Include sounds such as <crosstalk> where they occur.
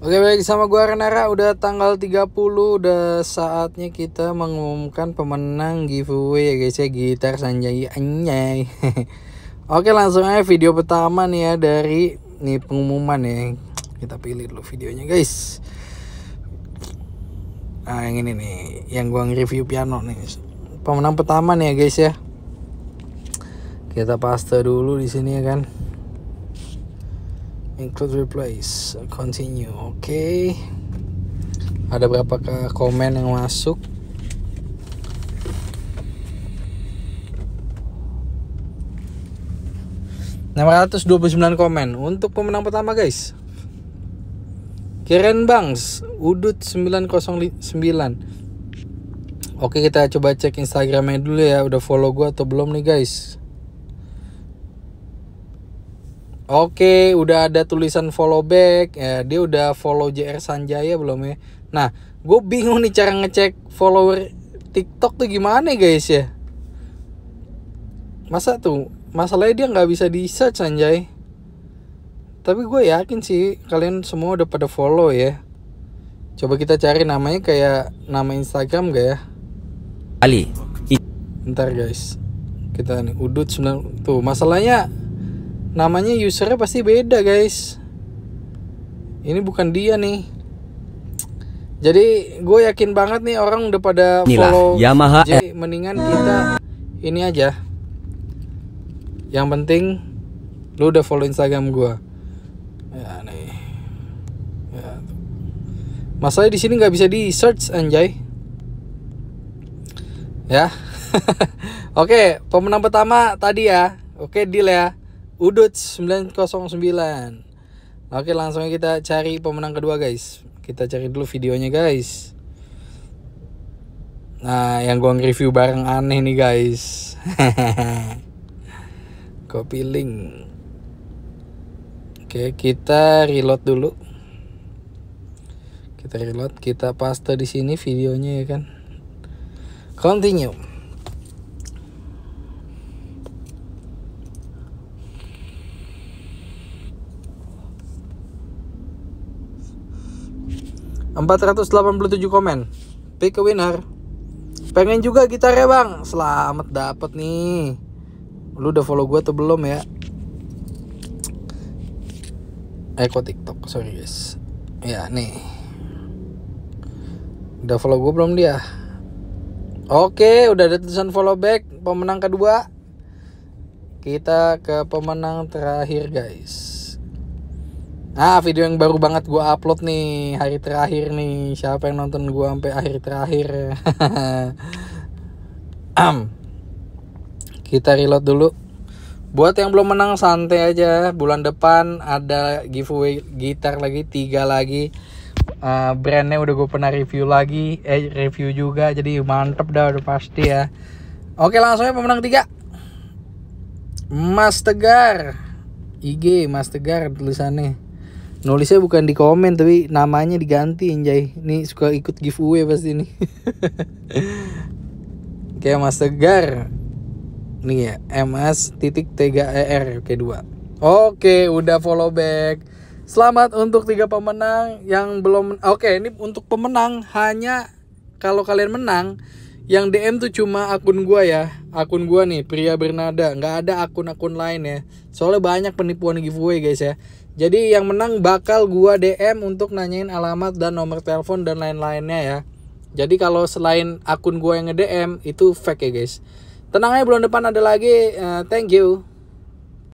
Oke baik sama gua Renara udah tanggal 30 udah saatnya kita mengumumkan pemenang giveaway ya guys ya gitar Sanjay Anyay. <laughs> Oke langsung aja video pertama nih ya dari nih pengumuman ya. Kita pilih dulu videonya guys. Nah yang ini nih yang gua nge-review piano nih. Pemenang pertama nih ya guys ya. Kita paste dulu di sini ya kan include replace continue oke okay. ada berapakah komen yang masuk sembilan komen untuk pemenang pertama guys Keren Bangs Udut 909 Oke kita coba cek Instagramnya dulu ya Udah follow gua atau belum nih guys Oke, udah ada tulisan follow back. Ya, dia udah follow JR Sanjaya belum ya? Nah, gue bingung nih cara ngecek follower TikTok tuh gimana guys ya? Masa tuh masalahnya dia nggak bisa di search Sanjay. Tapi gue yakin sih kalian semua udah pada follow ya. Coba kita cari namanya kayak nama Instagram gak ya? Ali. Ntar guys, kita nih udut sebenarnya tuh masalahnya namanya usernya pasti beda guys ini bukan dia nih jadi gue yakin banget nih orang udah pada Inilah follow Yamaha J. mendingan kita ini aja yang penting lu udah follow instagram gue ya nih ya. masalahnya di sini nggak bisa di search anjay ya <laughs> oke pemenang pertama tadi ya oke deal ya Udut 909 Oke langsung kita cari pemenang kedua guys Kita cari dulu videonya guys Nah yang gue nge-review bareng aneh nih guys <laughs> Copy link Oke kita reload dulu Kita reload kita paste di sini videonya ya kan Continue 487 komen. Pick a winner. Pengen juga ya bang. Selamat dapet nih. Lu udah follow gue atau belum ya? Eko eh, TikTok, sorry guys. Ya nih. Udah follow gue belum dia? Oke, udah ada tulisan follow back pemenang kedua. Kita ke pemenang terakhir guys. Nah video yang baru banget gue upload nih hari terakhir nih siapa yang nonton gue sampai akhir terakhir am <laughs> kita reload dulu buat yang belum menang santai aja bulan depan ada giveaway gitar lagi tiga lagi uh, brandnya udah gue pernah review lagi eh review juga jadi mantep dah udah pasti ya oke langsung ya pemenang tiga Mas Tegar IG Mas Tegar tulisannya nulisnya bukan di komen tapi namanya diganti anjay ini suka ikut giveaway pasti nih <laughs> kayak Mas segar nih ya MS titik e R. oke dua oke udah follow back selamat untuk tiga pemenang yang belum oke ini untuk pemenang hanya kalau kalian menang yang DM tuh cuma akun gua ya akun gua nih pria bernada nggak ada akun-akun lain ya soalnya banyak penipuan giveaway guys ya jadi yang menang bakal gua DM untuk nanyain alamat dan nomor telepon dan lain-lainnya ya jadi kalau selain akun gua yang nge DM itu fake ya guys tenang aja bulan depan ada lagi uh, thank you